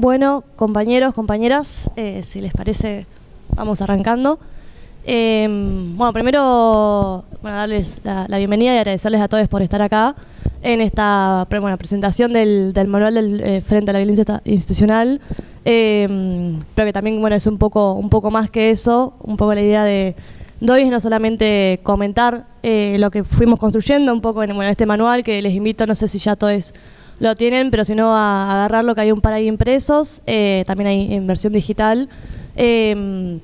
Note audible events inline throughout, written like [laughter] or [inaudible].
Bueno, compañeros, compañeras, eh, si les parece, vamos arrancando. Em, bueno, primero, bueno, darles la, bienvenida y agradecerles a todos por estar acá en esta bueno, presentación del, manual del eh, Frente a la Violencia Institucional. Em, creo que también bueno, es un poco, un poco más que eso, un poco la idea de, hoy no solamente comentar eh, lo que fuimos construyendo un poco en bueno, este manual, que les invito, no sé si ya todos lo tienen, pero si no, a agarrarlo, que hay un par ahí impresos, eh, también hay en versión digital, em,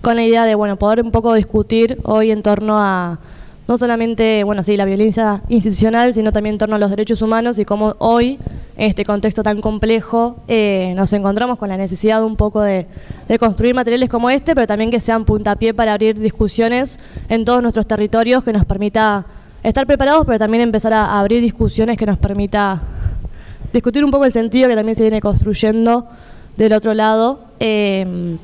con la idea de bueno poder un poco discutir hoy en torno a no solamente bueno sí la violencia institucional, sino también en torno a los derechos humanos y cómo hoy, en este contexto tan complejo, eh, nos encontramos con la necesidad un poco de, de construir materiales como este, pero también que sean puntapié para abrir discusiones en todos nuestros territorios que nos permita estar preparados, pero también empezar a abrir discusiones que nos permita discutir un poco el sentido que también se viene construyendo del otro lado. Eh,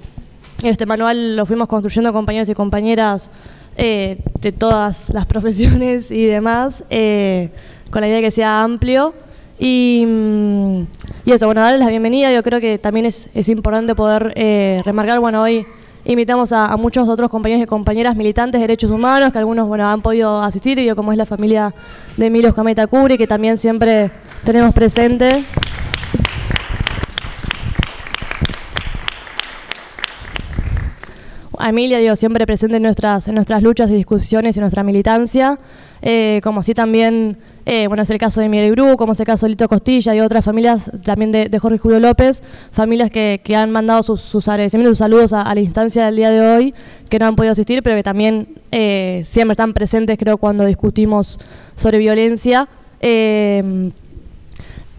este manual lo fuimos construyendo compañeros y compañeras eh, de todas las [laughs] profesiones y demás, eh, con la idea de que sea amplio. Mm, y, eso, bueno, darles la bienvenida. Yo creo que también es, es importante poder remarcar, bueno, hoy Invitamos a, muchos otros compañeros y compañeras militantes de derechos humanos, que algunos bueno, han podido asistir, y como es la familia de Emilio Cameta Cubri, que también siempre tenemos presente. Emilia, digo, siempre presente en nuestras, nuestras luchas y discusiones y nuestra militancia, eh, como si también, eh, bueno, es el caso de Miguel como es el caso de Lito Costilla y otras familias, también de, Jorge Julio López, familias que, han mandado sus, sus, agradecimientos, sus saludos a, la instancia del día de hoy, que no han podido asistir, pero que también eh, siempre están presentes, creo, cuando discutimos sobre violencia. y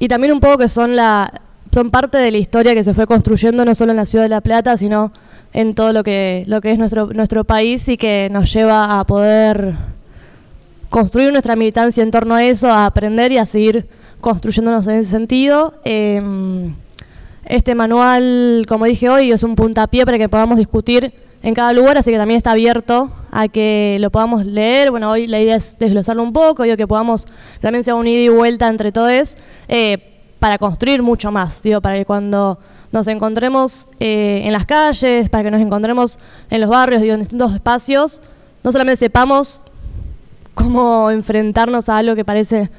también un poco que son la, son parte de la historia que se fue construyendo no solo en la ciudad de La Plata, sino en todo lo que, lo que es nuestro, nuestro país y que nos lleva a poder construir nuestra militancia en torno a eso, a aprender y a seguir construyéndonos en ese sentido. Em, este manual, como dije hoy, es un puntapié para que podamos discutir en cada lugar, así que también está abierto a que lo podamos leer. Bueno, hoy la idea es desglosarlo un poco, y que podamos, también sea un ida y vuelta entre todos. Eh, para construir mucho más, digo, para que cuando nos encontremos eh, en las calles, para que nos encontremos en los barrios, digo, en distintos espacios, no solamente sepamos cómo enfrentarnos a algo que parece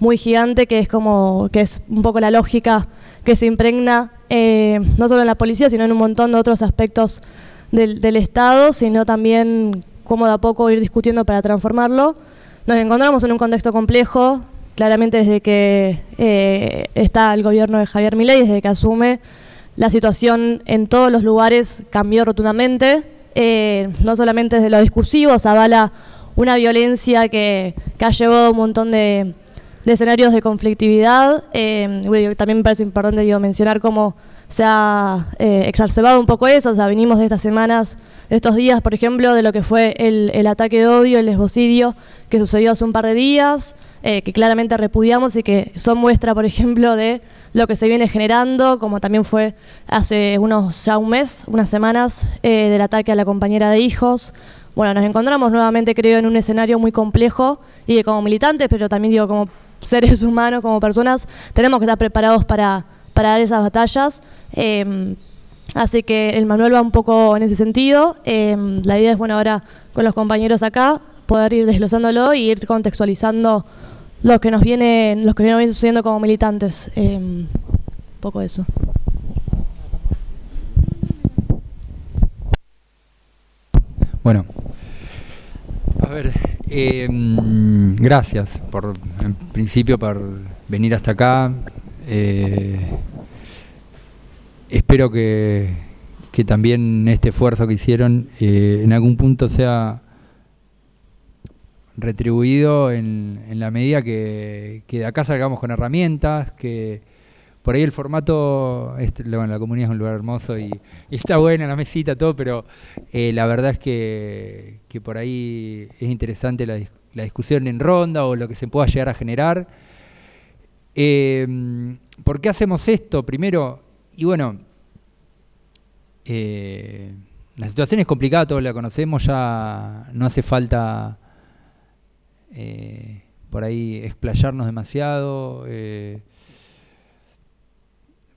muy gigante, que es como, que es un poco la lógica que se impregna eh, no solo en la policía, sino en un montón de otros aspectos del, del Estado, sino también cómo de a poco ir discutiendo para transformarlo. Nos encontramos en un contexto complejo, claramente desde que eh, está el gobierno de Javier Milei, desde que asume, la situación en todos los lugares cambió rotundamente, eh, no solamente desde lo discursivo, se avala una violencia que, ha llevado un montón de, escenarios de conflictividad. Eh, también me parece importante mencionar cómo se ha exacerbado un poco eso, o sea, venimos de estas semanas, de estos días, por ejemplo, de lo que fue el, el ataque de odio, el lesbocidio que sucedió hace un par de días, eh, que claramente repudiamos y que son muestra, por ejemplo, de lo que se viene generando, como también fue hace unos ya un mes, unas semanas, eh, del ataque a la compañera de hijos. Bueno, nos encontramos nuevamente, creo, en un escenario muy complejo y que como militantes, pero también digo como seres humanos, como personas, tenemos que estar preparados para, para dar esas batallas. Em, así que el manual va un poco en ese sentido. Em, la idea es, bueno, ahora con los compañeros acá, poder ir desglosándolo y ir contextualizando lo que nos viene, los que nos viene sucediendo como militantes. un em, poco eso. Bueno, a ver, em, gracias por, en principio por venir hasta acá. Eh, espero que, también este esfuerzo que hicieron eh, en algún punto sea retribuido en, la medida que, de acá salgamos con herramientas, que por ahí el formato, este, bueno, la comunidad es un lugar hermoso y, está buena la mesita, todo, pero eh, la verdad es que, por ahí es interesante la, discusión en ronda o lo que se pueda llegar a generar. Em, ¿Por qué hacemos esto? Primero, y bueno, eh, la situación es complicada, todos la conocemos, ya no hace falta por ahí explayarnos demasiado. Eh,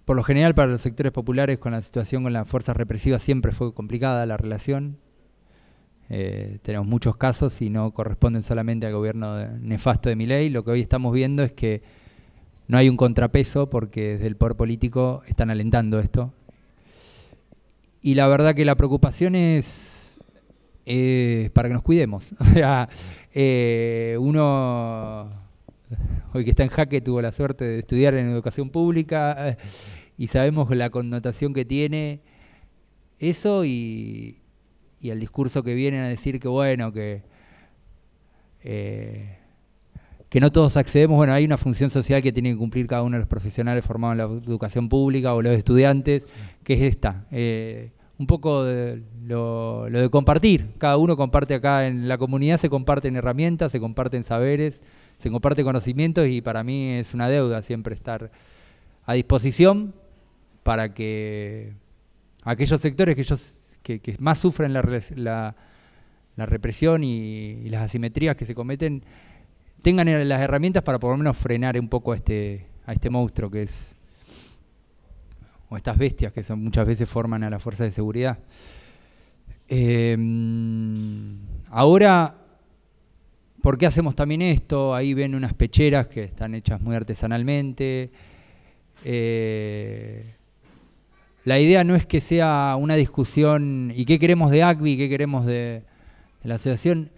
por lo general para los sectores populares con la situación con las fuerzas represivas siempre fue complicada la relación. Eh, tenemos muchos casos y no corresponden solamente al gobierno nefasto de Milei. Lo que hoy estamos viendo es que no hay un contrapeso porque desde el poder político están alentando esto. Y la verdad que la preocupación es eh, para que nos cuidemos. [laughs] O sea, eh, uno hoy que está en jaque tuvo la suerte de estudiar en educación pública eh, y sabemos la connotación que tiene eso y, y, el discurso que vienen a decir que bueno, que, que no todos accedemos, bueno, hay una función social que tiene que cumplir cada uno de los profesionales formados en la educación pública o los estudiantes, que es esta un poco de lo, de compartir. Cada uno comparte acá en la comunidad, se comparten herramientas, se comparten saberes, se comparten conocimientos y para mí es una deuda siempre estar a disposición para que aquellos sectores que, ellos, que, más sufren la, la, represión y, las asimetrías que se cometen tengan las herramientas para por lo menos frenar un poco este, a este monstruo que es o estas bestias que son, muchas veces forman a la fuerza de seguridad. Em, ahora, ¿por qué hacemos también esto? Ahí ven unas pecheras que están hechas muy artesanalmente. Eh, la idea no es que sea una discusión, ¿y qué queremos de ACBI? ¿Qué queremos de la asociación?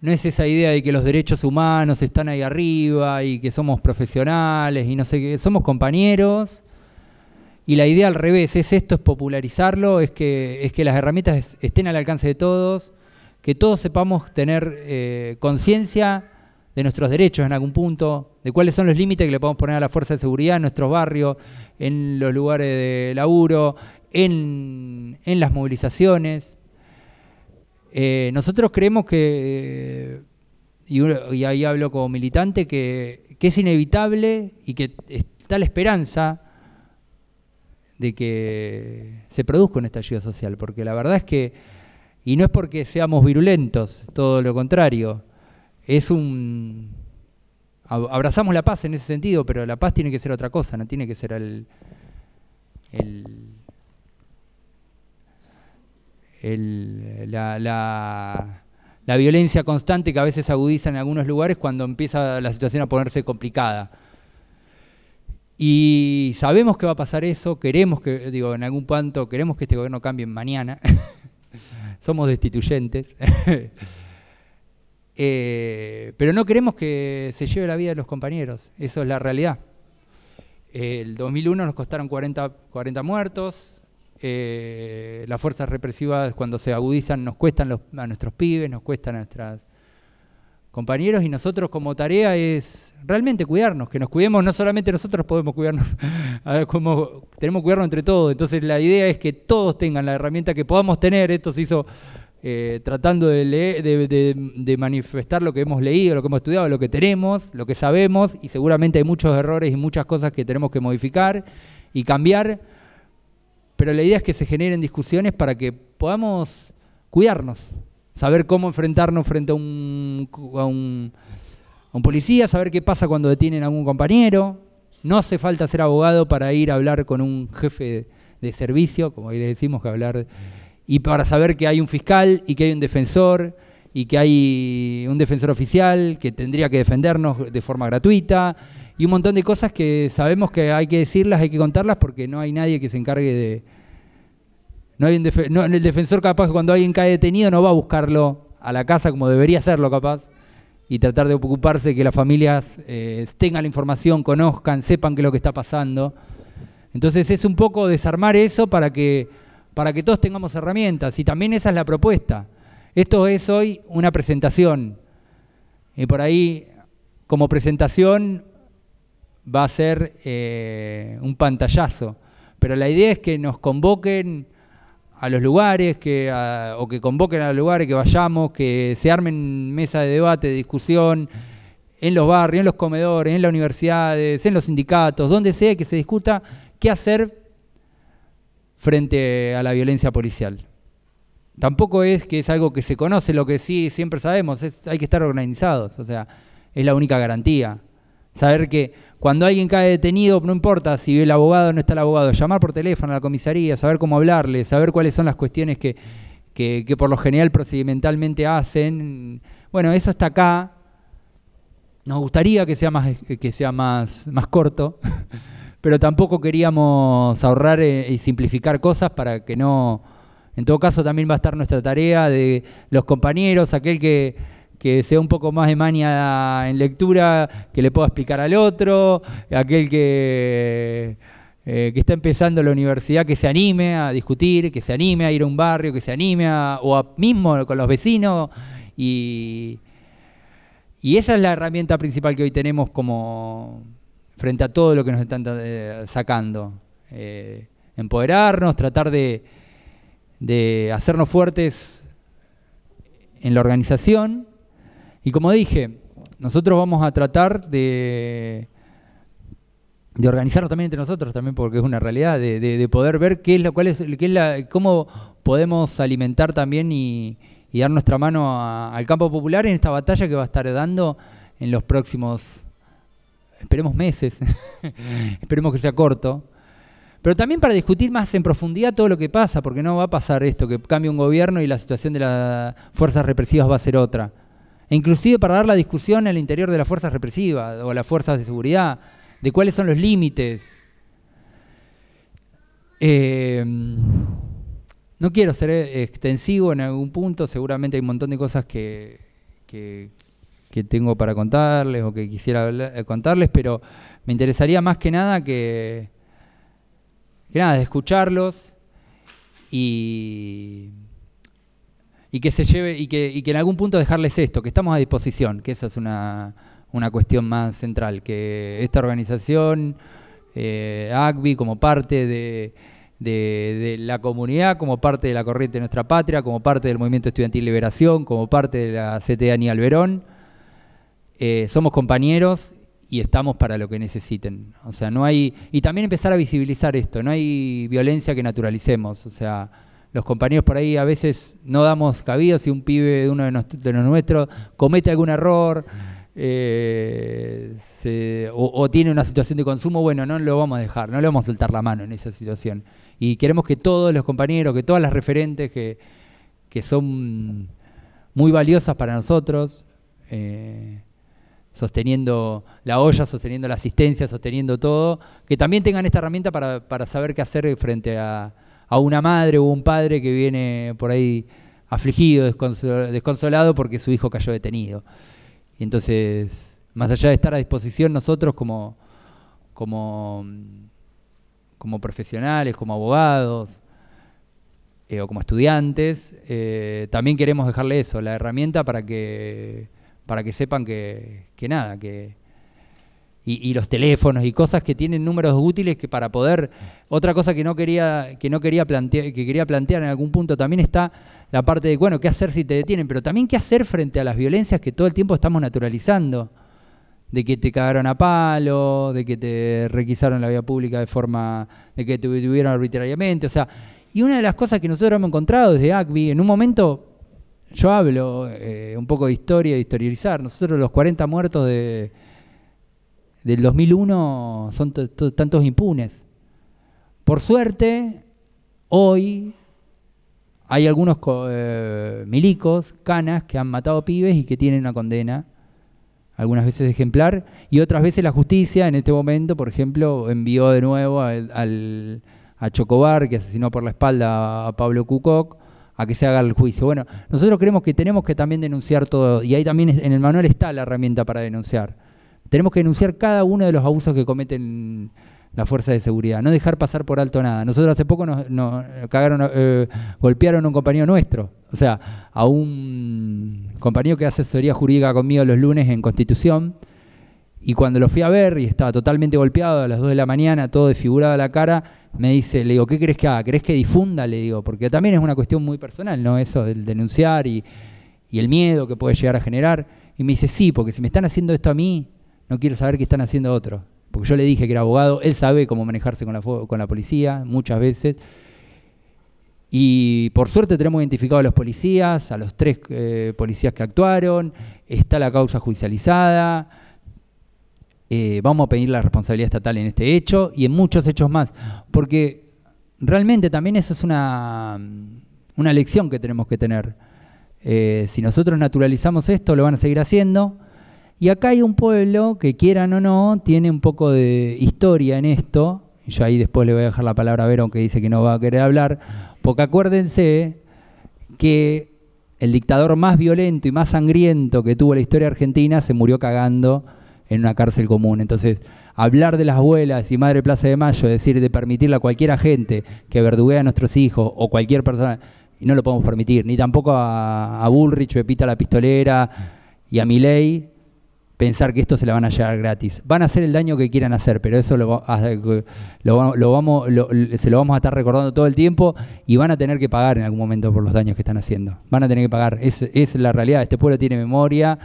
no es esa idea de que los derechos humanos están ahí arriba y que somos profesionales y no sé qué, somos compañeros y la idea al revés es esto, es popularizarlo, es que, es que las herramientas estén al alcance de todos, que todos sepamos tener eh, conciencia de nuestros derechos en algún punto, de cuáles son los límites que le podemos poner a la fuerza de seguridad en nuestros barrios, en los lugares de laburo, en, las movilizaciones. Eh, nosotros creemos que, y, ahí hablo como militante, que, que es inevitable y que está la esperanza de que se produzca un estallido social, porque la verdad es que, y no es porque seamos virulentos, todo lo contrario, es un... Abrazamos la paz en ese sentido, pero la paz tiene que ser otra cosa, no tiene que ser la, la, violencia constante que a veces agudiza en algunos lugares cuando empieza la situación a ponerse complicada. Y sabemos que va a pasar eso, queremos que, digo, en algún punto, queremos que este gobierno cambie mañana. [laughs] Somos destituyentes. [laughs] Eh, pero no queremos que se lleve la vida de los compañeros, eso es la realidad. El 2001 nos costaron 40, 40 muertos, eh, las fuerzas represivas cuando se agudizan nos cuestan a nuestros pibes, nos cuestan a nuestras compañeros y nosotros como tarea es realmente cuidarnos, que nos cuidemos, no solamente nosotros podemos cuidarnos, [laughs] tenemos que cuidarnos entre todos, entonces la idea es que todos tengan la herramienta que podamos tener, esto se hizo eh, tratando de, de, manifestar lo que hemos leído, lo que hemos estudiado, lo que tenemos, lo que sabemos, y seguramente hay muchos errores y muchas cosas que tenemos que modificar y cambiar, pero la idea es que se generen discusiones para que podamos cuidarnos, Saber cómo enfrentarnos frente a un, a un, policía, saber qué pasa cuando detienen a un compañero. No hace falta ser abogado para ir a hablar con un jefe de servicio, como ahí le decimos que hablar, y para saber que hay un fiscal y que hay un defensor y que hay un defensor oficial que tendría que defendernos de forma gratuita y un montón de cosas que sabemos que hay que decirlas, hay que contarlas porque no hay nadie que se encargue de, no el defensor capaz cuando alguien cae detenido no va a buscarlo a la casa como debería hacerlo capaz y tratar de ocuparse de que las familias eh, tengan la información, conozcan, sepan qué es lo que está pasando. Entonces es un poco desarmar eso para que, para que todos tengamos herramientas y también esa es la propuesta. Esto es hoy una presentación y por ahí como presentación va a ser eh, un pantallazo, pero la idea es que nos convoquen a los lugares que, o que convoquen a los lugares, que vayamos, que se armen mesas de debate, de discusión, en los barrios, en los comedores, en las universidades, en los sindicatos, donde sea que se discuta qué hacer frente a la violencia policial. Tampoco es que es algo que se conoce, lo que sí siempre sabemos, es hay que estar organizados, o sea, es la única garantía. Saber que cuando alguien cae detenido, no importa si el abogado o no está el abogado, llamar por teléfono a la comisaría, saber cómo hablarle, saber cuáles son las cuestiones que, que, por lo general procedimentalmente hacen. Bueno, eso está acá. Nos gustaría que sea más, que sea más, más corto, [laughs] pero tampoco queríamos ahorrar eh, y simplificar cosas para que no... En todo caso, también va a estar nuestra tarea de los compañeros, aquel que que sea un poco más de mania en lectura, que le pueda explicar al otro, aquel que, eh, que está empezando la universidad, que se anime a discutir, que se anime a ir a un barrio, que se anime a, o a, mismo con los vecinos. Y, y esa es la herramienta principal que hoy tenemos como frente a todo lo que nos están eh, sacando. Eh, empoderarnos, tratar de hacernos fuertes en la organización y como dije, nosotros vamos a tratar de, de organizarnos también entre nosotros, también porque es una realidad, de, poder ver qué es lo cuál es, qué es cómo podemos alimentar también y, dar nuestra mano al campo popular en esta batalla que va a estar dando en los próximos, esperemos meses, [laughs] esperemos que sea corto, pero también para discutir más en profundidad todo lo que pasa, porque no va a pasar esto, que cambie un gobierno y la situación de las fuerzas represivas va a ser otra. E inclusive para dar la discusión al interior de las fuerzas represivas o las fuerzas de seguridad, de cuáles son los límites. Eh, no quiero ser extensivo en algún punto, seguramente hay un montón de cosas que, tengo para contarles o que quisiera eh, contarles, pero me interesaría más que nada que nada, escucharlos y y que se lleve y que, y que en algún punto dejarles esto, que estamos a disposición, que esa es una, cuestión más central, que esta organización, eh, ACBI como parte de, la comunidad, como parte de la corriente de nuestra patria, como parte del movimiento estudiantil Liberación, como parte de la CTA Ni Alberón, eh, somos compañeros y estamos para lo que necesiten. O sea, no hay. Y también empezar a visibilizar esto, no hay violencia que naturalicemos. O sea, los compañeros por ahí a veces no damos cabido si un pibe de uno de, los nuestros comete algún error eh, o, tiene una situación de consumo, bueno, no lo vamos a dejar, no le vamos a soltar la mano en esa situación. Y queremos que todos los compañeros, que todas las referentes que, son muy valiosas para nosotros, eh, sosteniendo la olla, sosteniendo la asistencia, sosteniendo todo, que también tengan esta herramienta para saber qué hacer frente a, a una madre o un padre que viene por ahí afligido, desconsolado porque su hijo cayó detenido. Y entonces, más allá de estar a disposición nosotros como, como, como profesionales, como abogados eh, o como estudiantes, eh, también queremos dejarle eso, la herramienta para que, para que sepan que nada, que, y, los teléfonos y cosas que tienen números útiles que para poder otra cosa que no quería que no quería plantear que quería plantear en algún punto también está la parte de bueno qué hacer si te detienen pero también qué hacer frente a las violencias que todo el tiempo estamos naturalizando de que te cagaron a palo de que te requisaron la vía pública de forma de que te tuvieron arbitrariamente o sea y una de las cosas que nosotros hemos encontrado desde ACBI en un momento yo hablo eh, un poco de historia, de historializar. Nosotros los 40 muertos de, del 2001 son tantos impunes. Por suerte, hoy hay algunos eh, milicos, canas, que han matado pibes y que tienen una condena, algunas veces ejemplar, y otras veces la justicia en este momento, por ejemplo, envió de nuevo a, al, a Chocobar, que asesinó por la espalda a Pablo Cucoc, a que se haga el juicio. Bueno, nosotros creemos que tenemos que también denunciar todo, y ahí también en el manual está la herramienta para denunciar. Tenemos que denunciar cada uno de los abusos que cometen las fuerzas de seguridad, no dejar pasar por alto nada. Nosotros hace poco nos, cagaron, eh, golpearon a un compañero nuestro, o sea, a un compañero que hace asesoría jurídica conmigo los lunes en Constitución, y cuando lo fui a ver y estaba totalmente golpeado a las 2 de la mañana, todo desfigurado a la cara, me dice, le digo, ¿qué crees que haga? ¿Crees que difunda? Le digo, porque también es una cuestión muy personal, ¿no? Eso del denunciar y el miedo que puede llegar a generar. Y me dice, sí, porque si me están haciendo esto a mí, no quiero saber qué están haciendo otros. Porque yo le dije que era abogado, él sabe cómo manejarse con la, con la policía muchas veces. Y por suerte tenemos identificado a los policías, a los tres eh, policías que actuaron, está la causa judicializada, eh, vamos a pedir la responsabilidad estatal en este hecho y en muchos hechos más. Porque realmente también eso es una, lección que tenemos que tener. Eh, si nosotros naturalizamos esto, lo van a seguir haciendo, y acá hay un pueblo que quieran o no, tiene un poco de historia en esto. Yo ahí después le voy a dejar la palabra a Verón que dice que no va a querer hablar. Porque acuérdense que el dictador más violento y más sangriento que tuvo la historia argentina se murió cagando en una cárcel común. Entonces, hablar de las abuelas y Madre Plaza de Mayo, es decir, de permitirle a cualquier agente que verduguee a nuestros hijos o cualquier persona, y no lo podemos permitir, ni tampoco a, Bullrich Pepita la Pistolera y a Miley pensar que esto se la van a llevar gratis. Van a hacer el daño que quieran hacer, pero eso lo, se lo vamos a estar recordando todo el tiempo y van a tener que pagar en algún momento por los daños que están haciendo. Van a tener que pagar. Es, la realidad. Este pueblo tiene memoria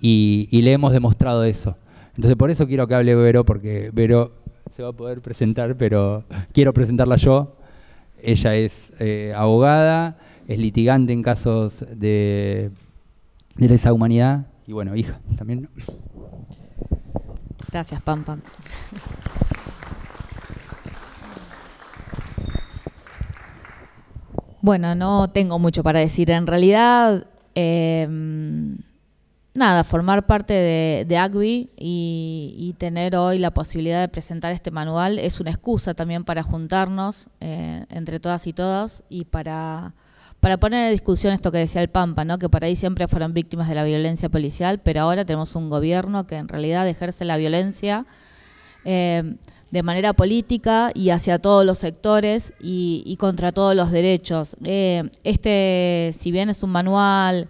y, le hemos demostrado eso. Entonces, por eso quiero que hable Vero, porque Vero se va a poder presentar, pero quiero presentarla yo. Ella es eh, abogada, es litigante en casos de, de lesa humanidad y bueno, hija también. Gracias, Pampa. Bueno, no tengo mucho para decir. En realidad, em, nada, formar parte de, de y, tener hoy la posibilidad de presentar este manual es una excusa también para juntarnos eh, entre todas y todos y para para poner en discusión esto que decía el Pampa, ¿no? que por ahí siempre fueron víctimas de la violencia policial, pero ahora tenemos un gobierno que en realidad ejerce la violencia eh, de manera política y hacia todos los sectores y, contra todos los derechos. Eh, este, si bien es un manual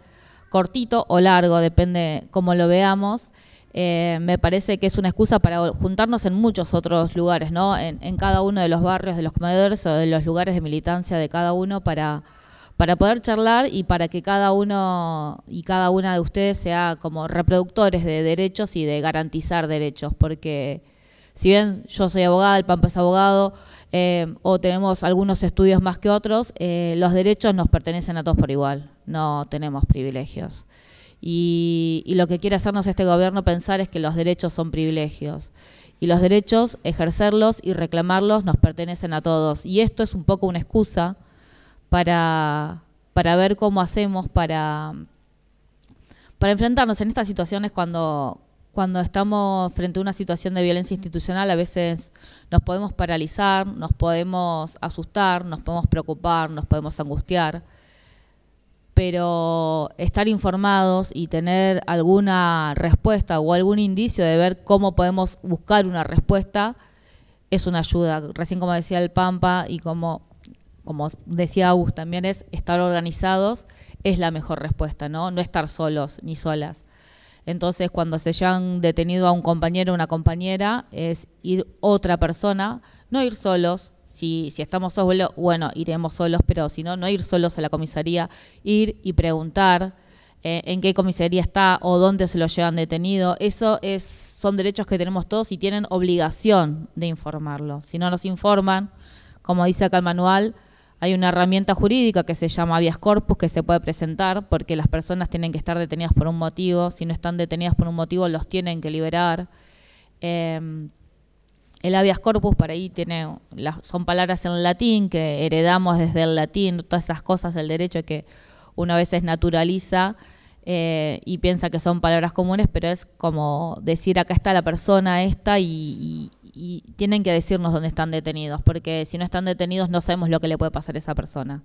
cortito o largo, depende cómo lo veamos, eh, me parece que es una excusa para juntarnos en muchos otros lugares, ¿no? en, en cada uno de los barrios, de los comedores o de los lugares de militancia de cada uno para para poder charlar y para que cada uno y cada una de ustedes sea como reproductores de derechos y de garantizar derechos, porque si bien yo soy abogada, el Pampa es abogado, eh, o tenemos algunos estudios más que otros, eh, los derechos nos pertenecen a todos por igual, no tenemos privilegios. Y, y lo que quiere hacernos este gobierno pensar es que los derechos son privilegios. Y los derechos, ejercerlos y reclamarlos nos pertenecen a todos. Y esto es un poco una excusa para, para ver cómo hacemos para, para enfrentarnos en estas situaciones cuando, cuando estamos frente a una situación de violencia institucional, a veces nos podemos paralizar, nos podemos asustar, nos podemos preocupar, nos podemos angustiar, pero estar informados y tener alguna respuesta o algún indicio de ver cómo podemos buscar una respuesta es una ayuda. Recién como decía el Pampa y como como decía Agus, también es estar organizados, es la mejor respuesta, ¿no? No estar solos ni solas. Entonces, cuando se llevan detenido a un compañero o una compañera, es ir otra persona, no ir solos. Si, estamos solos, bueno, iremos solos, pero si no, no ir solos a la comisaría, ir y preguntar eh, en qué comisaría está o dónde se lo llevan detenido. Eso es, son derechos que tenemos todos y tienen obligación de informarlo. Si no nos informan, como dice acá el manual, hay una herramienta jurídica que se llama habeas corpus que se puede presentar porque las personas tienen que estar detenidas por un motivo. Si no están detenidas por un motivo, los tienen que liberar. Em, el habeas corpus para ahí tiene, son palabras en latín que heredamos desde el latín, todas esas cosas del derecho que uno a veces naturaliza eh, y piensa que son palabras comunes, pero es como decir acá está la persona esta y y tienen que decirnos dónde están detenidos, porque si no están detenidos no sabemos lo que le puede pasar a esa persona,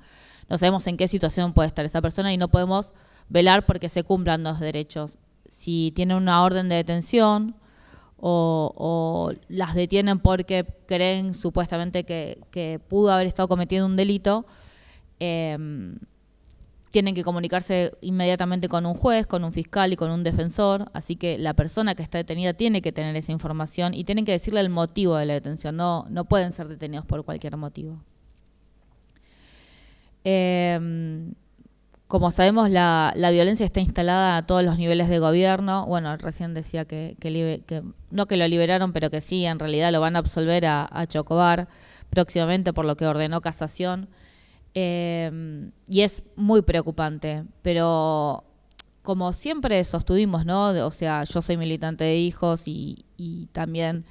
no sabemos en qué situación puede estar esa persona y no podemos velar porque se cumplan los derechos. Si tienen una orden de detención o, las detienen porque creen supuestamente que, que, pudo haber estado cometiendo un delito, eh, tienen que comunicarse inmediatamente con un juez, con un fiscal y con un defensor, así que la persona que está detenida tiene que tener esa información y tienen que decirle el motivo de la detención, no, no pueden ser detenidos por cualquier motivo. Em, como sabemos, la, violencia está instalada a todos los niveles de gobierno. Bueno, recién decía que, no que lo liberaron, pero que sí, en realidad lo van a absolver a Chocobar próximamente por lo que ordenó casación. Em, y es muy preocupante, pero como siempre sostuvimos, ¿no? O sea, yo soy militante de hijos y, también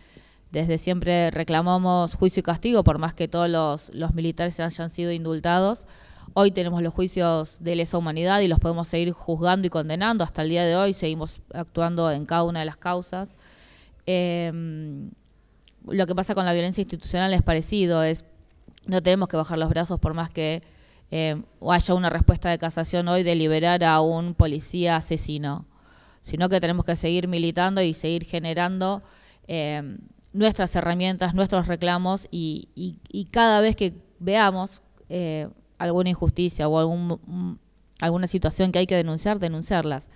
desde siempre reclamamos juicio y castigo, por más que todos los, los militares hayan sido indultados. Hoy tenemos los juicios de lesa humanidad y los podemos seguir juzgando y condenando. Hasta el día de hoy seguimos actuando en cada una de las causas. Em, lo que pasa con la violencia institucional es parecido, es no tenemos que bajar los brazos por más que eh, haya una respuesta de casación hoy de liberar a un policía asesino, sino que tenemos que seguir militando y seguir generando eh, nuestras herramientas, nuestros reclamos y, cada vez que veamos eh, alguna injusticia o algún, mm, alguna situación que hay que denunciar, denunciarlas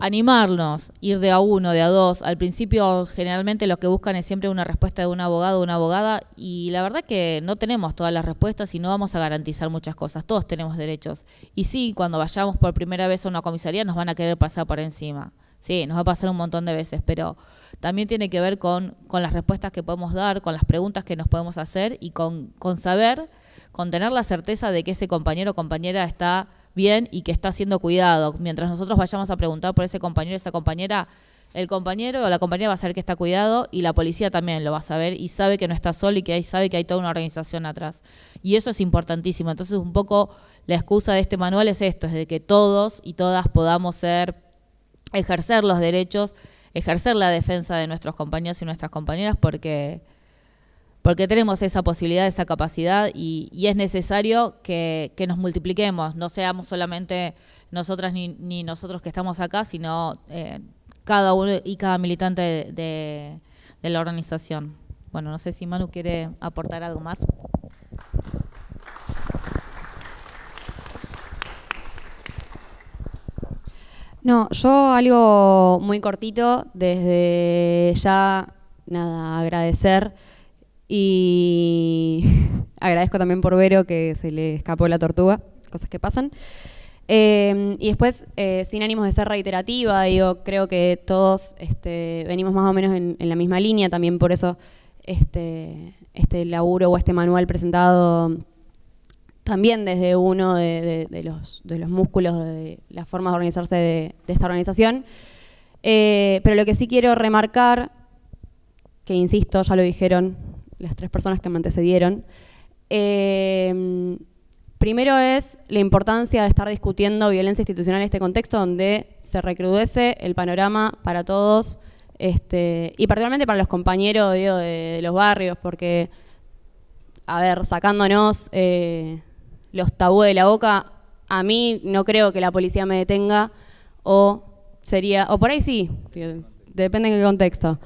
animarnos, ir de a uno, de a dos. Al principio generalmente lo que buscan es siempre una respuesta de un abogado o una abogada y la verdad que no tenemos todas las respuestas y no vamos a garantizar muchas cosas. Todos tenemos derechos. Y sí, cuando vayamos por primera vez a una comisaría nos van a querer pasar por encima. Sí, nos va a pasar un montón de veces, pero también tiene que ver con, las respuestas que podemos dar, con las preguntas que nos podemos hacer y con, con saber, con tener la certeza de que ese compañero o compañera está bien y que está siendo cuidado. Mientras nosotros vayamos a preguntar por ese compañero, esa compañera, el compañero o la compañera va a saber que está cuidado y la policía también lo va a saber y sabe que no está solo y que ahí sabe que hay toda una organización atrás. Y eso es importantísimo. Entonces, un poco la excusa de este manual es esto, es de que todos y todas podamos ser, ejercer los derechos, ejercer la defensa de nuestros compañeros y nuestras compañeras porque porque tenemos esa posibilidad, esa capacidad y, es necesario que, nos multipliquemos, no seamos solamente nosotras ni, nosotros que estamos acá, sino eh, cada uno y cada militante de, la organización. Bueno, no sé si Manu quiere aportar algo más. No, yo algo muy cortito, desde ya, nada, agradecer y [laughs] agradezco también por Vero que se le escapó la tortuga, cosas que pasan. Eh, y después, eh, sin ánimos de ser reiterativa, digo, creo que todos este, venimos más o menos en, la misma línea, también por eso este, este, laburo o este manual presentado también desde uno de, los, músculos, de las formas de organizarse de, esta organización. Eh, pero lo que sí quiero remarcar, que insisto, ya lo dijeron las tres personas que me antecedieron. Em, primero es la importancia de estar discutiendo violencia institucional en este contexto donde se recrudece el panorama para todos este, y particularmente para los compañeros de, los barrios, porque, a ver, sacándonos eh, los tabúes de la boca, a mí no creo que la policía me detenga o sería, o por ahí sí, depende en qué contexto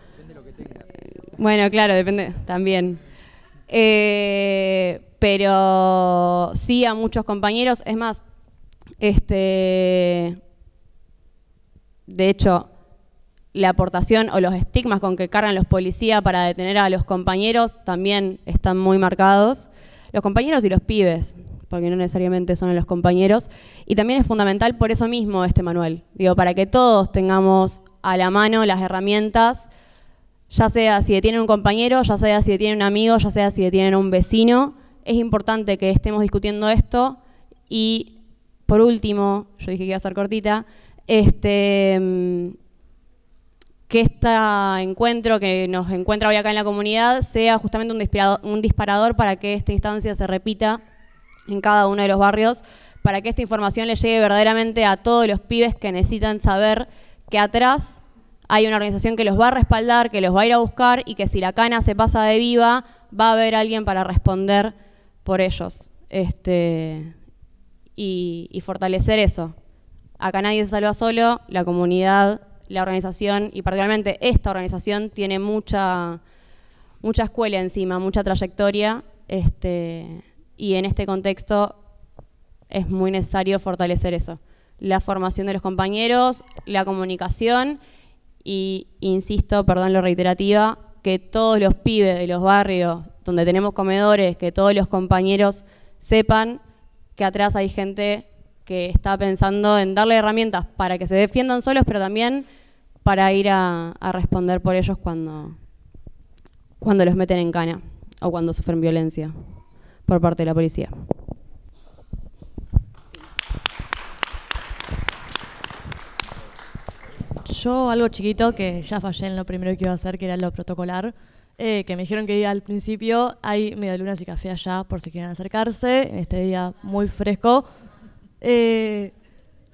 bueno, claro, depende también. Eh, pero sí a muchos compañeros. Es más, este, de hecho, la aportación o los estigmas con que cargan los policías para detener a los compañeros también están muy marcados. Los compañeros y los pibes, porque no necesariamente son los compañeros. Y también es fundamental por eso mismo este manual, digo, para que todos tengamos a la mano las herramientas ya sea si tiene un compañero, ya sea si tiene un amigo, ya sea si detienen un vecino, es importante que estemos discutiendo esto. Y por último, yo dije que iba a ser cortita, este, mm, que este encuentro que nos encuentra hoy acá en la comunidad sea justamente un disparador, un disparador para que esta instancia se repita en cada uno de los barrios, para que esta información le llegue verdaderamente a todos los pibes que necesitan saber que atrás hay una organización que los va a respaldar, que los va a ir a buscar y que si la cana se pasa de viva, va a haber alguien para responder por ellos este, y, fortalecer eso. Acá nadie se salva solo, la comunidad, la organización y particularmente esta organización tiene mucha, escuela encima, mucha trayectoria este, y en este contexto es muy necesario fortalecer eso. La formación de los compañeros, la comunicación y insisto, perdón lo reiterativa, que todos los pibes de los barrios donde tenemos comedores, que todos los compañeros sepan que atrás hay gente que está pensando en darle herramientas para que se defiendan solos, pero también para ir a, responder por ellos cuando los meten en cana o cuando sufren violencia por parte de la policía. yo algo chiquito que ya fallé en lo primero que iba a hacer, que era lo protocolar, eh, que me dijeron que al principio hay medio luna y café allá por si quieren acercarse, en este día muy fresco. Eh,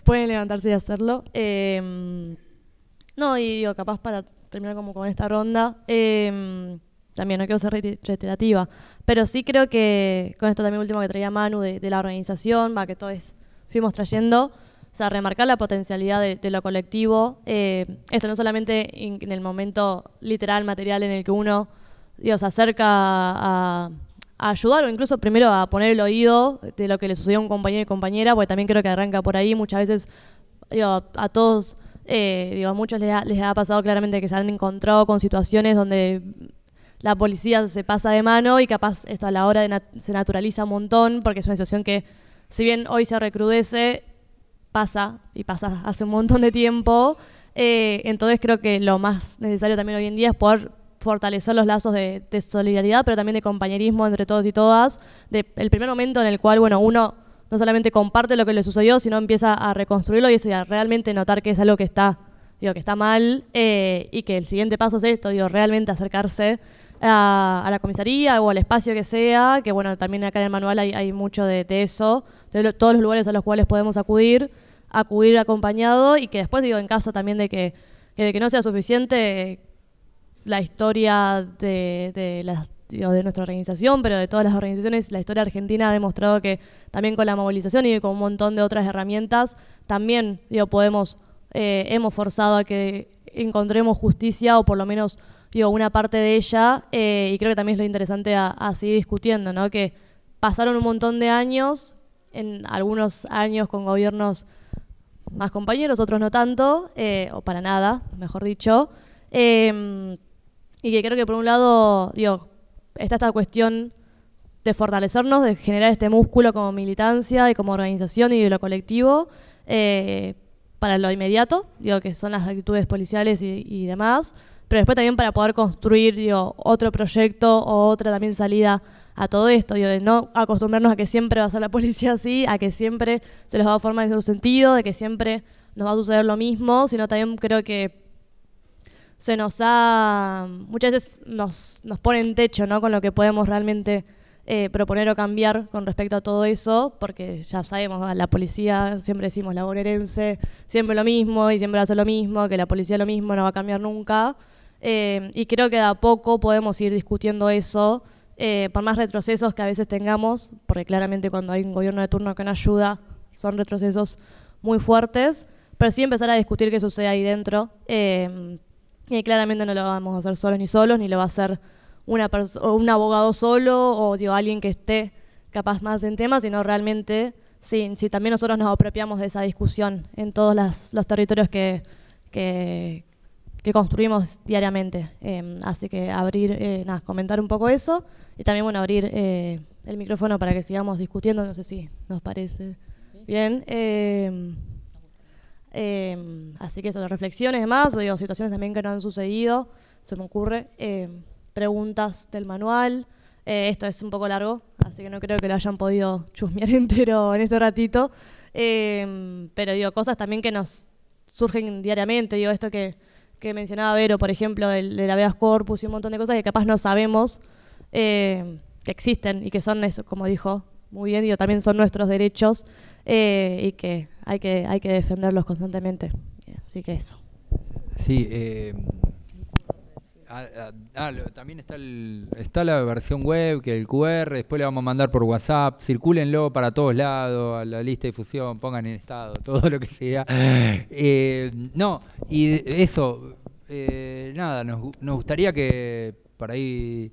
pueden levantarse y hacerlo. Eh, no, y yo capaz para terminar como con esta ronda, también no quiero ser reiterativa, pero sí creo que con esto también último que traía Manu de, la organización, va que todos fuimos trayendo a remarcar la potencialidad de, lo colectivo, eh, esto no solamente en, el momento literal, material en el que uno Dios, se acerca a, a, ayudar o incluso primero a poner el oído de lo que le sucedió a un compañero y compañera, porque también creo que arranca por ahí, muchas veces a, todos, eh, digo, a muchos les ha, pasado claramente que se han encontrado con situaciones donde la policía se pasa de mano y capaz esto a la hora se naturaliza un montón porque es una situación que si bien hoy se recrudece, pasa, y pasa hace un montón de tiempo. Eh, entonces creo que lo más necesario también hoy en día es poder fortalecer los lazos de, solidaridad, pero también de compañerismo entre todos y todas, El primer momento en el cual, bueno, uno no solamente comparte lo que le sucedió, sino empieza a reconstruirlo y eso, realmente notar que es algo que está, digo, que está mal eh, y que el siguiente paso es esto, digo, realmente acercarse a, la comisaría o al espacio que sea, que bueno, también acá en el manual hay, mucho de, eso, de todos los lugares a los cuales podemos acudir acudir acompañado y que después, digo, en caso también de que, de que no sea suficiente, la historia de, de, las, de nuestra organización, pero de todas las organizaciones, la historia argentina ha demostrado que también con la movilización y con un montón de otras herramientas, también digo, podemos, eh, hemos forzado a que encontremos justicia o por lo menos digo, una parte de ella, eh, y creo que también es lo interesante a, a seguir discutiendo, ¿no? que pasaron un montón de años, en algunos años con gobiernos más compañeros, otros no tanto, eh, o para nada, mejor dicho. Em, y que creo que por un lado, digo, está esta cuestión de fortalecernos, de generar este músculo como militancia y como organización y de lo colectivo eh, para lo inmediato, digo, que son las actitudes policiales y, demás, pero después también para poder construir otro proyecto o otra también salida a todo esto, de no acostumbrarnos a que siempre va a ser la policía así, a que siempre se los va a formar en su sentido, de que siempre nos va a suceder lo mismo, sino también creo que se nos ha, muchas veces nos, nos en techo ¿no? con lo que podemos realmente eh, proponer o cambiar con respecto a todo eso, porque ya sabemos, la policía, siempre decimos la siempre lo mismo y siempre hace lo mismo, que la policía lo mismo, no va a cambiar nunca. Eh, y creo que de a poco podemos ir discutiendo eso eh, por más retrocesos que a veces tengamos, porque claramente cuando hay un gobierno de turno que no ayuda, son retrocesos muy fuertes, pero sí empezar a discutir qué sucede ahí dentro. Eh, y claramente no lo vamos a hacer solos ni solos, ni lo va a hacer una un abogado solo o alguien que esté capaz más en temas, sino realmente, sí, también nosotros nos apropiamos de esa discusión en todos los territorios que, que, que construimos diariamente. Em, así que abrir, eh, comentar un poco eso y también abrir eh, el micrófono para que sigamos discutiendo, no sé si nos parece bien. Em, em, así que eso, reflexiones más, digo, situaciones también que no han sucedido, se me ocurre, preguntas del manual. Eh, esto es un poco largo, así que no creo que lo hayan podido chusmear [laughs] entero en este ratito. pero digo, cosas también que nos surgen diariamente, digo, esto que que mencionaba Vero, por ejemplo, el, la Beas corpus y un montón de cosas que capaz no sabemos eh, que existen y que son eso, como dijo muy bien, y también son nuestros derechos eh, y que hay, que hay que defenderlos constantemente. Así que eso. Sí, eh, también está, está la versión web, que el QR, después le vamos a mandar por WhatsApp, circúlenlo para todos lados, a la lista de difusión, pongan en estado, [laughs] todo lo que sea. Eh, no, y eso, eh, nada, nos, nos, gustaría que para ahí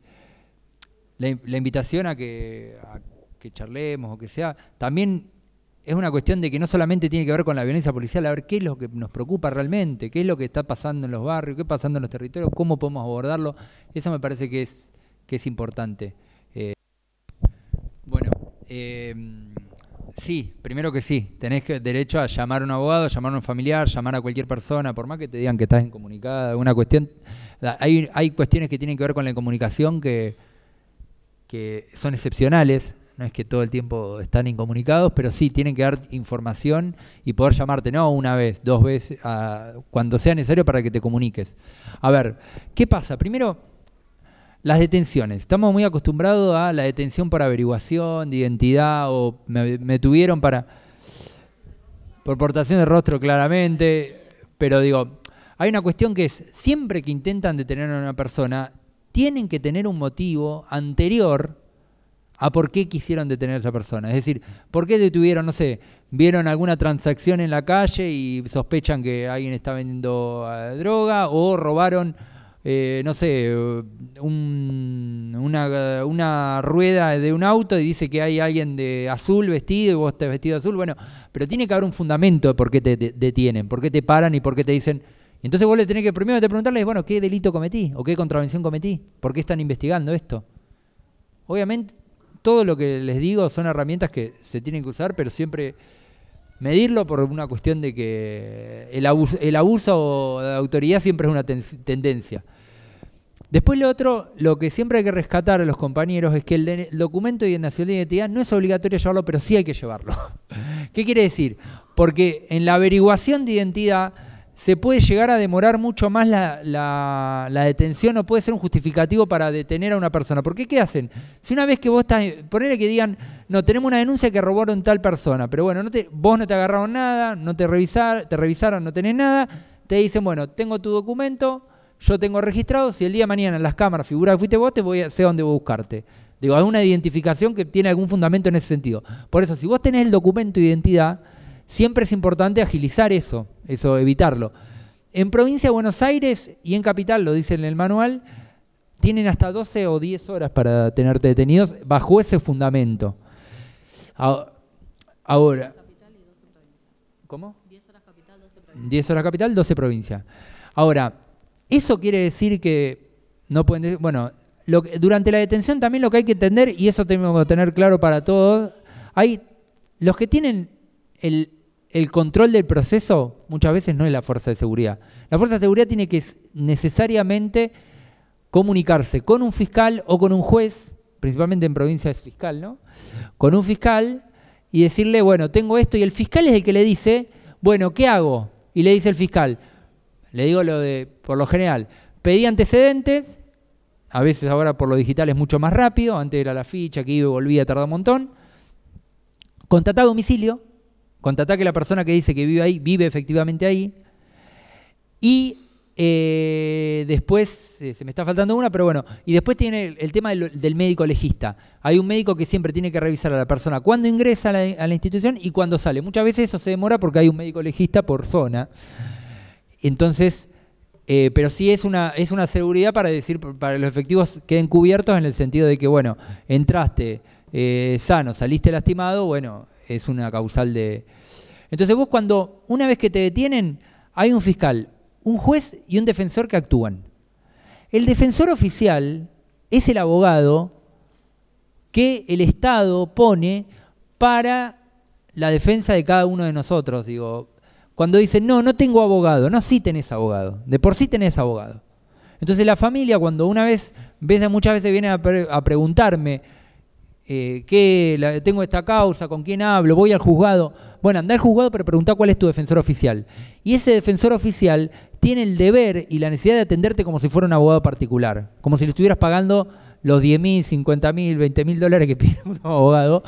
la, la invitación a que, a que charlemos o que sea, también es una cuestión de que no solamente tiene que ver con la violencia policial, a ver qué es lo que nos preocupa realmente, qué es lo que está pasando en los barrios, qué está pasando en los territorios, cómo podemos abordarlo. Eso me parece que es, que es importante. Eh, bueno, em, sí, primero que sí, tenés derecho a llamar a un abogado, llamar a un familiar, llamar a cualquier persona, por más que te digan que estás incomunicada, una cuestión. Hay, hay cuestiones que tienen que ver con la comunicación que, que son excepcionales no es que todo el tiempo están incomunicados, pero sí tienen que dar información y poder llamarte, no una vez, dos veces, cuando sea necesario para que te comuniques. A ver, ¿qué pasa? Primero, las detenciones. Estamos muy acostumbrados a la detención por averiguación de identidad o me, me tuvieron para. por portación de rostro, claramente, pero digo. Hay una cuestión que es, siempre que intentan detener a una persona, tienen que tener un motivo anterior a por qué quisieron detener a esa persona. Es decir, ¿por qué detuvieron, no sé, vieron alguna transacción en la calle y sospechan que alguien está vendiendo eh, droga o robaron, eh, no sé, una, rueda de un auto y dice que hay alguien de azul vestido y vos estás vestido azul? Bueno, pero tiene que haber un fundamento de por qué te, detienen, por qué te paran y por qué te dicen... Entonces vos le tenés que primero te preguntarles, bueno, ¿qué delito cometí? ¿O qué contravención cometí? ¿Por qué están investigando esto? Obviamente todo lo que les digo son herramientas que se tienen que usar, pero siempre medirlo por una cuestión de que el abuso, el abuso de autoridad siempre es una tendencia. Después lo otro, lo que siempre hay que rescatar a los compañeros es que el, documento de de identidad no es obligatorio llevarlo, pero sí hay que llevarlo. [laughs] ¿Qué quiere decir? Porque en la averiguación de identidad se puede llegar a demorar mucho más la, detención o puede ser un justificativo para detener a una persona. ¿Por ¿qué hacen? Si una vez que vos estás, ponele que digan, no, tenemos una denuncia que robaron tal persona, pero bueno, no te, vos no te agarraron nada, no te, te revisaron, no tenés nada, te dicen, bueno, tengo tu documento, yo tengo registrado, si el día de mañana en las cámaras figura que fuiste vos, te voy a, sé dónde voy a buscarte. Digo, hay una identificación que tiene algún fundamento en ese sentido. Por eso, si vos tenés el documento de identidad, Siempre es importante agilizar eso, eso evitarlo. En provincia de Buenos Aires y en capital, lo dice en el manual, tienen hasta 12 o 10 horas para tenerte detenidos bajo ese fundamento. Ahora. ¿Cómo? 10 horas capital, 12 provincias. 10 horas capital, 12 provincias. Ahora, eso quiere decir que no pueden. bueno, durante la detención también lo que hay que entender, y eso tenemos que tener claro para todos, hay los que tienen el el control del proceso muchas veces no es la fuerza de seguridad. La fuerza de seguridad tiene que necesariamente comunicarse con un fiscal o con un juez, principalmente en provincia es fiscal, ¿no? Con un fiscal y decirle, bueno, tengo esto, y el fiscal es el que le dice, bueno, ¿qué hago? Y le dice el fiscal, le digo lo de, por lo general, pedí antecedentes, a veces ahora por lo digital es mucho más rápido, antes era la ficha que iba y volvía, tardaba un montón, contratado domicilio, Contraataque que la persona que dice que vive ahí vive efectivamente ahí. Y eh, después, eh, se me está faltando una, pero bueno, y después tiene el, tema del, médico legista. Hay un médico que siempre tiene que revisar a la persona cuando ingresa a la, institución y cuando sale. Muchas veces eso se demora porque hay un médico legista por zona. Entonces, eh, pero sí es una, es una seguridad para decir, para los efectivos queden cubiertos en el sentido de que, bueno, entraste sano, saliste lastimado, bueno, es una causal de... Entonces vos cuando, una vez que te detienen, hay un fiscal, un juez y un defensor que actúan. El defensor oficial es el abogado que el Estado pone para la defensa de cada uno de nosotros. Digo, cuando dicen, no, no tengo abogado, no, sí tenés abogado, de por sí tenés abogado. Entonces la familia, cuando una vez, muchas veces viene a preguntarme, eh, que tengo esta causa, con quién hablo, voy al juzgado. Bueno, anda al juzgado pero pregunta cuál es tu defensor oficial. Y ese defensor oficial tiene el deber y la necesidad de atenderte como si fuera un abogado particular, como si le estuvieras pagando los 10 mil, 50 mil, 20 mil dólares que pide [laughs] un abogado.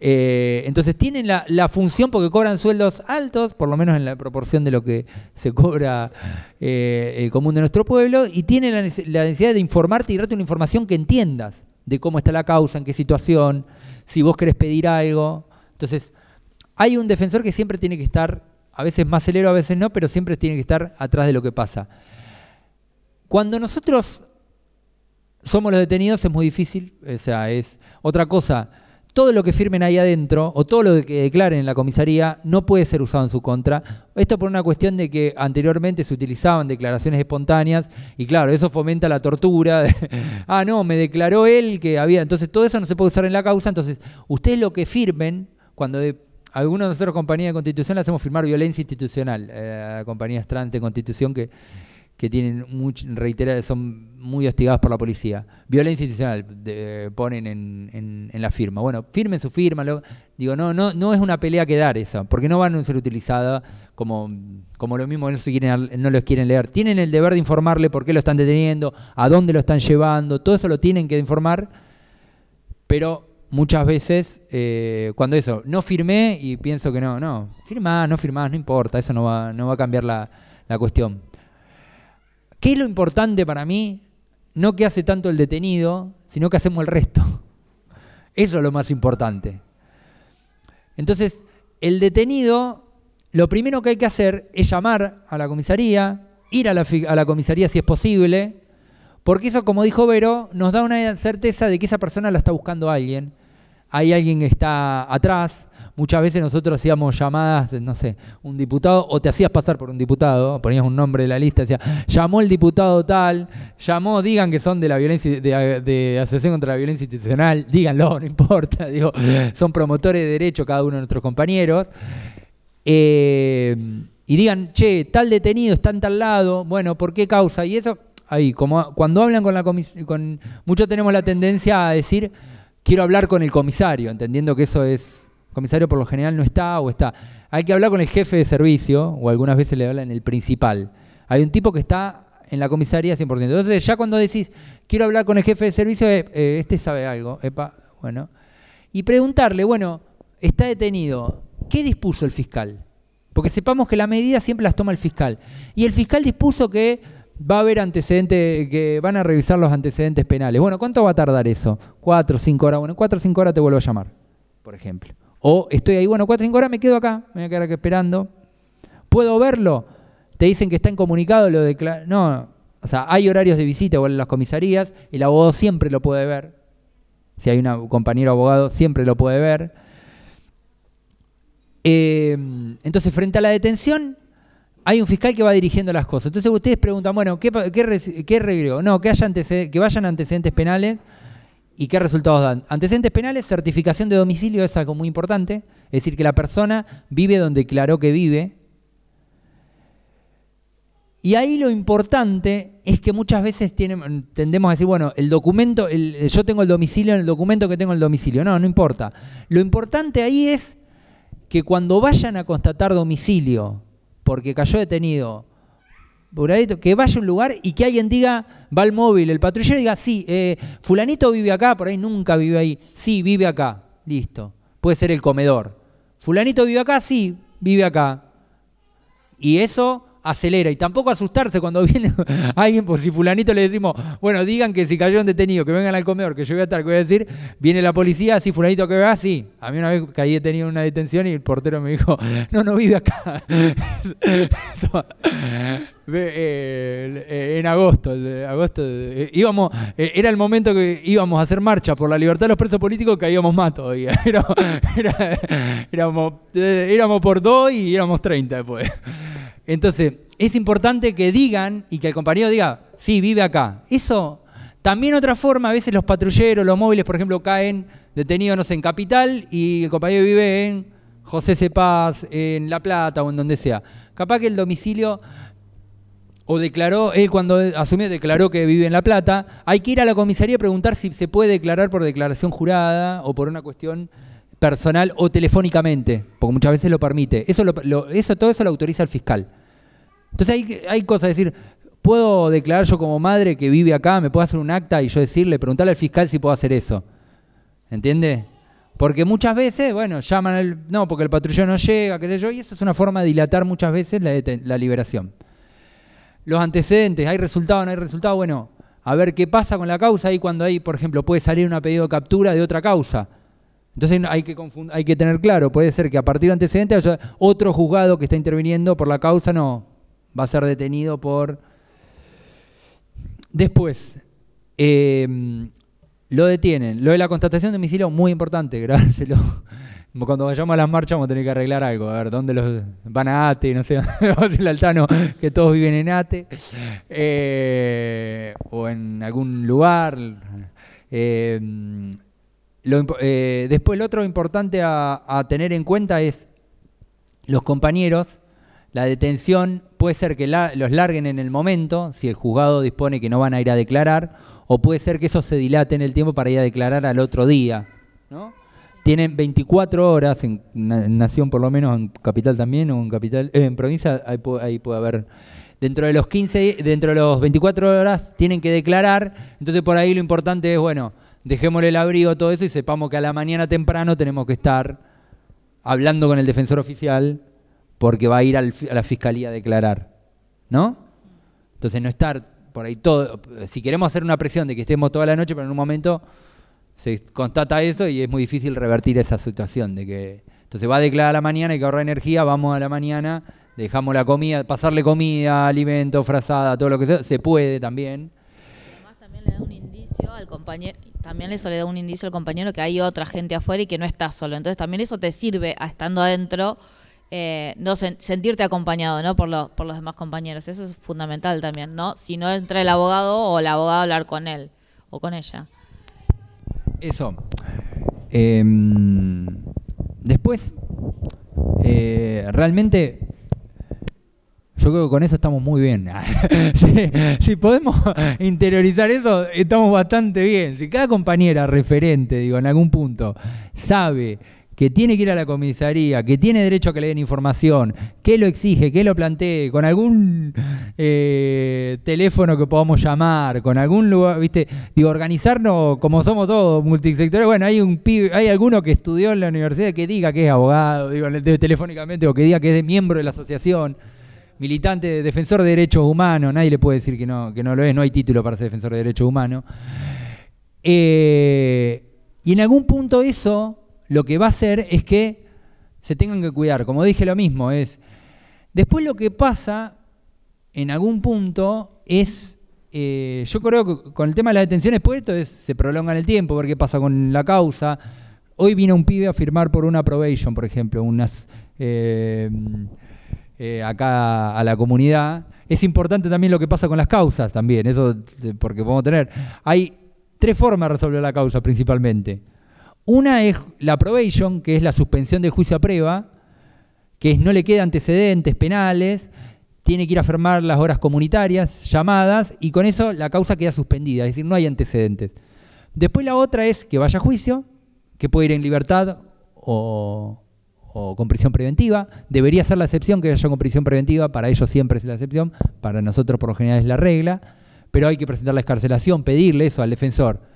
Eh, entonces tienen la, función porque cobran sueldos altos, por lo menos en la proporción de lo que se cobra eh, el común de nuestro pueblo, y tienen la, la necesidad de informarte y darte una información que entiendas de cómo está la causa, en qué situación, si vos querés pedir algo. Entonces, hay un defensor que siempre tiene que estar, a veces más celero, a veces no, pero siempre tiene que estar atrás de lo que pasa. Cuando nosotros somos los detenidos es muy difícil, o sea, es otra cosa todo lo que firmen ahí adentro o todo lo que declaren en la comisaría no puede ser usado en su contra. Esto por una cuestión de que anteriormente se utilizaban declaraciones espontáneas y claro, eso fomenta la tortura. [laughs] ah, no, me declaró él que había... Entonces todo eso no se puede usar en la causa. Entonces, ustedes lo que firmen, cuando algunos de nosotros, compañías de constitución, le hacemos firmar violencia institucional, eh, compañías trans de constitución que que tienen son muy hostigados por la policía. Violencia institucional ponen en, la firma. Bueno, firmen su firma. digo, no, no, no es una pelea que dar esa, porque no van a ser utilizadas, como, como lo mismo no, se quieren, no los quieren leer. Tienen el deber de informarle por qué lo están deteniendo, a dónde lo están llevando, todo eso lo tienen que informar, pero muchas veces eh, cuando eso, no firmé y pienso que no, no, firmás, no firmás, no importa, eso no va, no va a cambiar la, la cuestión. ¿Qué es lo importante para mí? No que hace tanto el detenido, sino que hacemos el resto. [laughs] Eso es lo más importante. Entonces, el detenido, lo primero que hay que hacer es llamar a la comisaría, ir a la, comisaría si es posible, porque eso, como dijo Vero, nos da una certeza de que esa persona la está buscando alguien. Hay alguien que está atrás, Muchas veces nosotros hacíamos llamadas, no sé, un diputado, o te hacías pasar por un diputado, ponías un nombre de la lista, decía, llamó el diputado tal, llamó, digan que son de la violencia, de, Asociación contra la Violencia Institucional, díganlo, no importa, [laughs] digo, son promotores de derecho cada uno de nuestros compañeros. Eh, y digan, che, tal detenido está en tal lado, bueno, ¿por qué causa? Y eso, ahí, como cuando hablan con la comisión, con, muchos tenemos la tendencia a decir, quiero hablar con el comisario, entendiendo que eso es comisario por lo general no está o está. Hay que hablar con el jefe de servicio, o algunas veces le hablan el principal. Hay un tipo que está en la comisaría 100%. Entonces, ya cuando decís, quiero hablar con el jefe de servicio, eh, eh, este sabe algo, bueno. Y preguntarle, bueno, está detenido, ¿qué dispuso el fiscal? Porque sepamos que la medida siempre las toma el fiscal. Y el fiscal dispuso que va a haber antecedentes, que van a revisar los antecedentes penales. Bueno, ¿cuánto va a tardar eso? Cuatro, cinco horas. Bueno, cuatro o cinco horas te vuelvo a llamar, por ejemplo. O estoy ahí, bueno, cuatro o cinco horas me quedo acá, me voy a quedar acá esperando. ¿Puedo verlo? Te dicen que está comunicado lo declaran. No, o sea, hay horarios de visita igual en las comisarías, el abogado siempre lo puede ver. Si hay un compañero abogado, siempre lo puede ver. Eh, entonces, frente a la detención, hay un fiscal que va dirigiendo las cosas. Entonces ustedes preguntan, bueno, ¿qué, qué, No, que, que vayan antecedentes penales ¿Y qué resultados dan? Antecedentes penales, certificación de domicilio es algo muy importante, es decir, que la persona vive donde declaró que vive. Y ahí lo importante es que muchas veces tendemos a decir, bueno, el documento, eh, yo tengo el domicilio en el documento que tengo el domicilio. No, no importa. Lo importante ahí es que cuando vayan a constatar domicilio, porque cayó detenido que vaya un lugar y que alguien diga, va al móvil, el patrullero diga, sí, eh, fulanito vive acá, por ahí nunca vive ahí, sí, vive acá, listo. Puede ser el comedor. Fulanito vive acá, sí, vive acá. Y eso acelera. Y tampoco asustarse cuando [laughs] viene alguien, por pues si fulanito le decimos, bueno, digan que si cayó un detenido, que vengan al comedor, que yo voy a estar, que voy a decir, viene la policía, sí, fulanito que va, sí. A mí una vez caí detenido en una detención y el portero me dijo, [laughs] no, no vive acá. [laughs] Eh, eh, en agosto, agosto eh, íbamos, era el momento que íbamos a hacer marcha por la libertad de los presos políticos, caíamos más todavía. [laughs] éramos, por dos y éramos 30 después. Entonces, es importante que digan y que el compañero diga, sí, vive acá. Eso, también otra forma, a veces los patrulleros, los móviles, por ejemplo, caen detenidos, en Capital y el compañero vive en José Cepaz, en La Plata o en donde sea. Capaz que el domicilio o declaró, él cuando asumió declaró que vive en La Plata, hay que ir a la comisaría a preguntar si se puede declarar por declaración jurada o por una cuestión personal o telefónicamente, porque muchas veces lo permite. Eso, eso todo eso lo autoriza el fiscal. Entonces hay, hay cosas, decir, ¿puedo declarar yo como madre que vive acá, me puedo hacer un acta y yo decirle, preguntarle al fiscal si puedo hacer eso? ¿Entiende? Porque muchas veces, bueno, llaman al. No, porque el patrullero no llega, qué sé yo, y eso es una forma de dilatar muchas veces la, la liberación los antecedentes, hay resultado, no hay resultado, bueno, a ver qué pasa con la causa y cuando hay, por ejemplo, puede salir un pedido de captura de otra causa. Entonces hay que, hay que tener claro, puede ser que a partir de antecedentes haya otro juzgado que está interviniendo por la causa, no, va a ser detenido por... Después, eh, lo detienen. Lo de la constatación de misilo, muy importante, [laughs] grabárselo. Cuando vayamos a las marchas vamos a tener que arreglar algo. A ver, ¿dónde los van a ATE? No sé, [laughs] el altano, que todos viven en ATE. Eh, o en algún lugar. Eh, eh, después, lo otro importante a, tener en cuenta es los compañeros. La detención puede ser que los larguen en el momento, si el juzgado dispone que no van a ir a declarar, o puede ser que eso se dilate en el tiempo para ir a declarar al otro día. ¿no? Tienen 24 horas en, Nación, por lo menos, en Capital también, o en Capital, eh, en provincia, ahí, puede haber dentro de los 15, dentro de los 24 horas tienen que declarar. Entonces por ahí lo importante es, bueno, dejémosle el abrigo todo eso y sepamos que a la mañana temprano tenemos que estar hablando con el defensor oficial porque va a ir a la fiscalía a declarar, ¿no? Entonces no estar por ahí todo, si queremos hacer una presión de que estemos toda la noche, pero en un momento se constata eso y es muy difícil revertir esa situación de que entonces va a declarar a la mañana, y que ahorrar energía, vamos a la mañana, dejamos la comida, pasarle comida, alimento, frazada, todo lo que sea, se puede también. Además también le da un indicio al compañero, también eso le da un indicio al compañero que hay otra gente afuera y que no estás solo. Entonces también eso te sirve a estando adentro. Eh, no sentirte acompañado no por, por los demás compañeros eso es fundamental también no si no entra el abogado o el abogado hablar con él o con ella eso. Em, después, eh, realmente, yo creo que con eso estamos muy bien. [laughs] si, si, podemos interiorizar eso, estamos bastante bien. Si cada compañera referente, digo, en algún punto, sabe que tiene que ir a la comisaría, que tiene derecho a que le den información, que lo exige, que lo plantee, con algún eh, teléfono que podamos llamar, con algún lugar, viste, digo, organizarnos como somos todos multisectores, bueno, hay un hay alguno que estudió en la universidad que diga que es abogado, digo, telefónicamente, o que diga que es miembro de la asociación, militante, defensor de derechos humanos, nadie le puede decir que no, que no lo es, no hay título para ser defensor de derechos humanos. Eh, y en algún punto eso lo que va a hacer es que se tengan que cuidar. Como dije lo mismo, es... Después lo que pasa en algún punto es... Eh, yo creo que con el tema de las detenciones, pues esto es, se prolonga en el tiempo, ver qué pasa con la causa. Hoy vino un pibe a firmar por una probation, por ejemplo, unas... Eh, eh, acá a la comunidad. Es importante también lo que pasa con las causas también, eso porque podemos tener. Hay tres formas de resolver la causa principalmente. Una es la probation, que es la suspensión del juicio a prueba, que es no le queda antecedentes penales, tiene que ir a firmar las horas comunitarias, llamadas, y con eso la causa queda suspendida, es decir, no hay antecedentes. Después la otra es que vaya a juicio, que puede ir en libertad o, con prisión preventiva. Debería ser la excepción que vaya con prisión preventiva, para ellos siempre es la excepción, para nosotros por lo general es la regla, pero hay que presentar la escarcelación, pedirle eso al defensor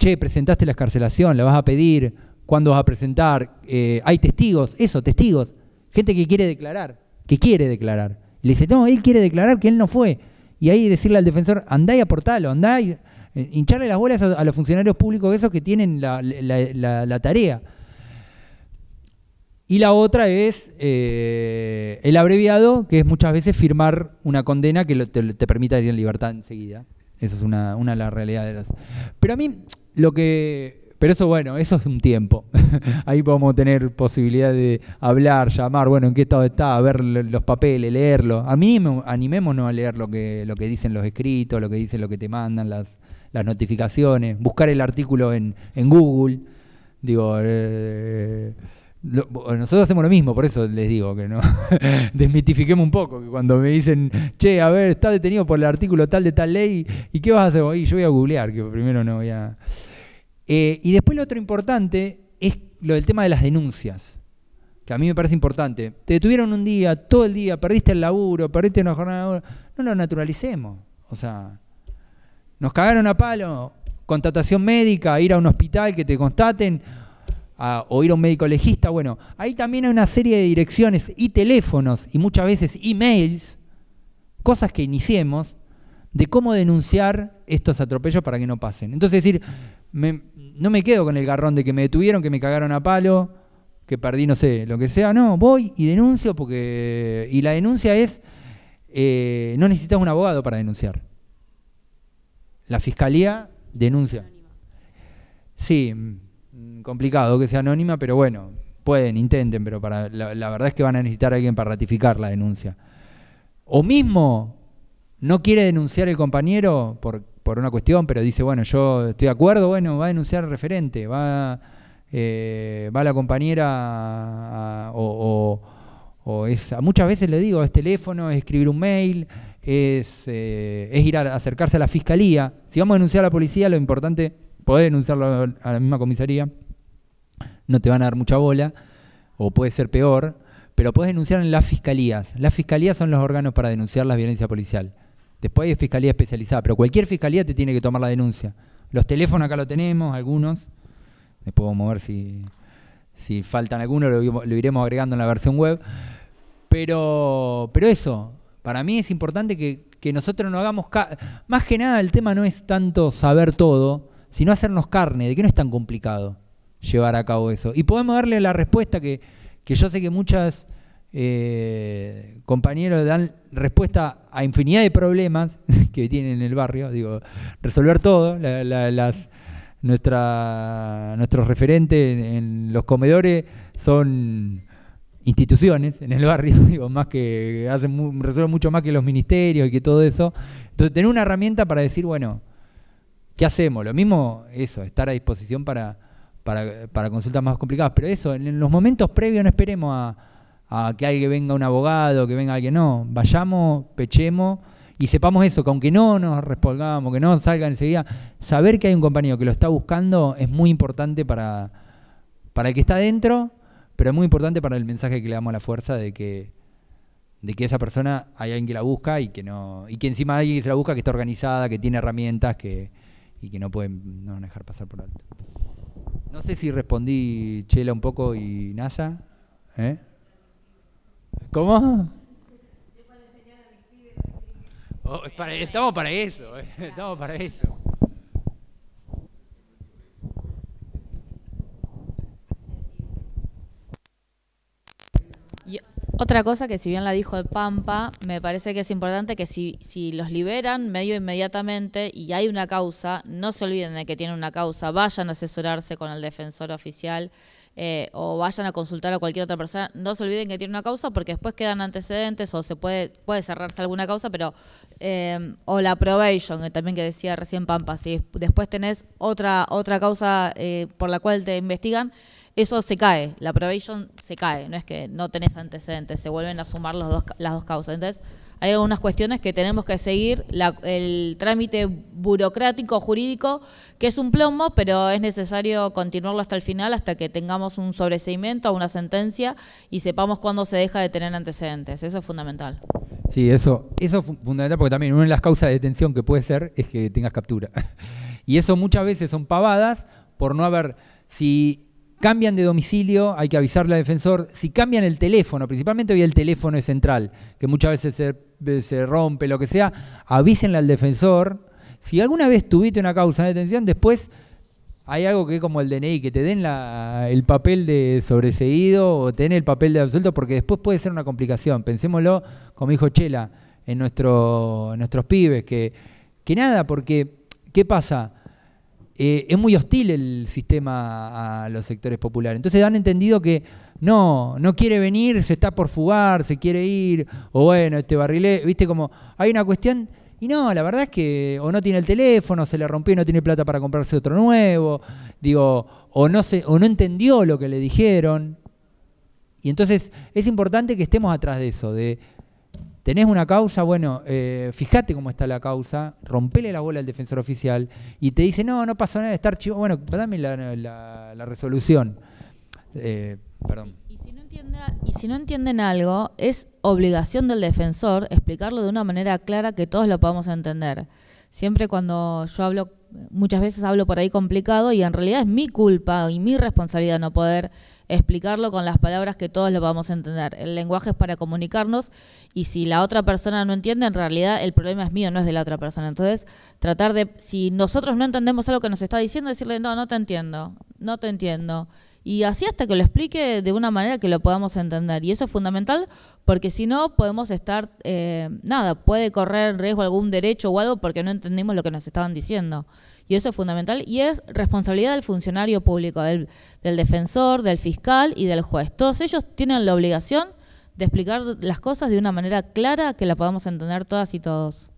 che, presentaste la escarcelación, la vas a pedir, cuándo vas a presentar, eh, hay testigos, eso, testigos, gente que quiere declarar, que quiere declarar. le dice, no, él quiere declarar que él no fue. Y ahí decirle al defensor, andá y aportalo, andá y eh, hincharle las bolas a, los funcionarios públicos esos que tienen la, tarea. Y la otra es eh, el abreviado, que es muchas veces firmar una condena que te, permita ir en libertad enseguida. Esa es una, una de las realidades. Pero a mí, lo que. Pero eso, bueno, eso es un tiempo. [laughs] Ahí podemos tener posibilidad de hablar, llamar, bueno, en qué estado está, ver los papeles, leerlo. A mí animémonos a leer lo que, lo que dicen los escritos, lo que dicen lo que te mandan, las, las notificaciones, buscar el artículo en, en Google. Digo, eh, nosotros hacemos lo mismo, por eso les digo que no [laughs] desmitifiquemos un poco, que cuando me dicen, che, a ver, estás detenido por el artículo tal de tal ley, ¿y qué vas a hacer? yo voy a googlear, que primero no voy a... Eh, y después lo otro importante es lo del tema de las denuncias, que a mí me parece importante. Te detuvieron un día, todo el día, perdiste el laburo, perdiste una jornada No lo naturalicemos. O sea, nos cagaron a palo, contratación médica, ir a un hospital que te constaten o ir a un médico legista. Bueno, ahí también hay una serie de direcciones y teléfonos y muchas veces emails, cosas que iniciemos, de cómo denunciar estos atropellos para que no pasen. Entonces, decir, no me quedo con el garrón de que me detuvieron, que me cagaron a palo, que perdí, no sé, lo que sea. No, voy y denuncio porque. Y la denuncia es. Eh, no necesitas un abogado para denunciar. La fiscalía denuncia. Sí. Mm complicado que sea anónima, pero bueno, pueden, intenten, pero para la, verdad es que van a necesitar a alguien para ratificar la denuncia. O mismo, no quiere denunciar el compañero por, una cuestión, pero dice, bueno, yo estoy de acuerdo, bueno, va a denunciar al referente, va, eh, la compañera o, o, es, muchas veces le digo, es teléfono, es escribir un mail, eh, es, ir a acercarse a la fiscalía. Si vamos a denunciar a la policía, lo importante, poder denunciarlo a la misma comisaría no te van a dar mucha bola, o puede ser peor, pero puedes denunciar en las fiscalías. Las fiscalías son los órganos para denunciar la violencia policial. Después hay fiscalía especializada, pero cualquier fiscalía te tiene que tomar la denuncia. Los teléfonos acá lo tenemos, algunos. Después vamos a ver si, faltan algunos, lo, iremos agregando en la versión web. Pero, eso, para mí es importante que, que nosotros no hagamos... Más que nada el tema no es tanto saber todo, sino hacernos carne, de que no es tan complicado llevar a cabo eso. Y podemos darle la respuesta que, que yo sé que muchas eh, compañeros dan respuesta a infinidad de problemas [laughs] que tienen en el barrio, digo, resolver todo, la, las, nuestra, nuestros referentes en, los comedores son instituciones en el barrio, [laughs] digo, más que hacen resuelven mucho más que los ministerios y que todo eso. Entonces, tener una herramienta para decir, bueno, ¿qué hacemos? Lo mismo, eso, estar a disposición para, para, consultas más complicadas. Pero eso, en, los momentos previos no esperemos a, que alguien venga un abogado, que venga alguien, no, vayamos, pechemos y sepamos eso, que aunque no nos respolgamos, que no salgan enseguida, saber que hay un compañero que lo está buscando es muy importante para, el que está dentro, pero es muy importante para el mensaje que le damos a la fuerza de que, de que esa persona hay alguien que la busca y que no, y que encima hay alguien que se la busca que está organizada, que tiene herramientas, y que no pueden no dejar pasar por alto. No sé si respondí Chela un poco y NASA. ¿Eh? ¿Cómo? Eh, estamos para eso, estamos para eso. Otra cosa que si bien la dijo el Pampa, me parece que es importante que si, si los liberan medio inmediatamente y hay una causa, no se olviden de que tienen una causa, vayan a asesorarse con el defensor oficial. Eh, o vayan a consultar a cualquier otra persona, no se olviden que tiene una causa porque después quedan antecedentes o se puede, puede cerrarse alguna causa, pero eh, o la probation, que también que decía recién Pampa, si después tenés otra, otra causa eh, por la cual te investigan, eso se cae, la probation se cae, no es que no tenés antecedentes, se vuelven a sumar los las dos causas. Entonces, hay algunas cuestiones que tenemos que seguir el trámite burocrático, jurídico, que es un plomo, pero es necesario continuarlo hasta el final, hasta que tengamos un sobreseimiento, una sentencia y sepamos cuándo se deja de tener antecedentes. Eso es fundamental. Sí, eso, eso es fundamental porque también una de las causas de detención que puede ser es que tengas captura. [laughs] Y eso muchas veces son pavadas por no haber, si cambian de domicilio, hay que avisarle al defensor. Si cambian el teléfono, principalmente hoy el teléfono es central, que muchas veces se, rompe, lo que sea, avísenle al defensor. Si alguna vez tuviste una causa de detención, después hay algo que es como el DNI, que te den el papel de sobreseído o te den el papel de absuelto, porque después puede ser una complicación. Pensémoslo, como dijo Chela, en, nuestro, nuestros pibes, que, que nada, porque ¿qué pasa? Eh, es muy hostil el sistema a los sectores populares. Entonces han entendido que no, no quiere venir, se está por fugar, se quiere ir, o bueno, este barrilé, viste como hay una cuestión y no, la verdad es que o no tiene el teléfono, se le rompió y no tiene plata para comprarse otro nuevo, digo, o no, se, o no entendió lo que le dijeron. Y entonces es importante que estemos atrás de eso, de tenés una causa, bueno, eh, fíjate cómo está la causa, rompele la bola al defensor oficial y te dice, no, no pasó nada, está chivo, bueno, dame la, resolución. Eh, perdón. si no y si no entienden algo, es obligación del defensor explicarlo de una manera clara que todos lo podamos entender. Siempre cuando yo hablo, muchas veces hablo por ahí complicado y en realidad es mi culpa y mi responsabilidad no poder explicarlo con las palabras que todos lo vamos a entender. El lenguaje es para comunicarnos y si la otra persona no entiende, en realidad el problema es mío, no es de la otra persona. Entonces, tratar de, si nosotros no entendemos algo que nos está diciendo, decirle, no, no te entiendo, no te entiendo. Y así hasta que lo explique de una manera que lo podamos entender. Y eso es fundamental porque si no podemos estar, eh, nada, puede correr en riesgo algún derecho o algo porque no entendimos lo que nos estaban diciendo y eso es fundamental, y es responsabilidad del funcionario público, del, del defensor, del fiscal y del juez. Todos ellos tienen la obligación de explicar las cosas de una manera clara que la podamos entender todas y todos.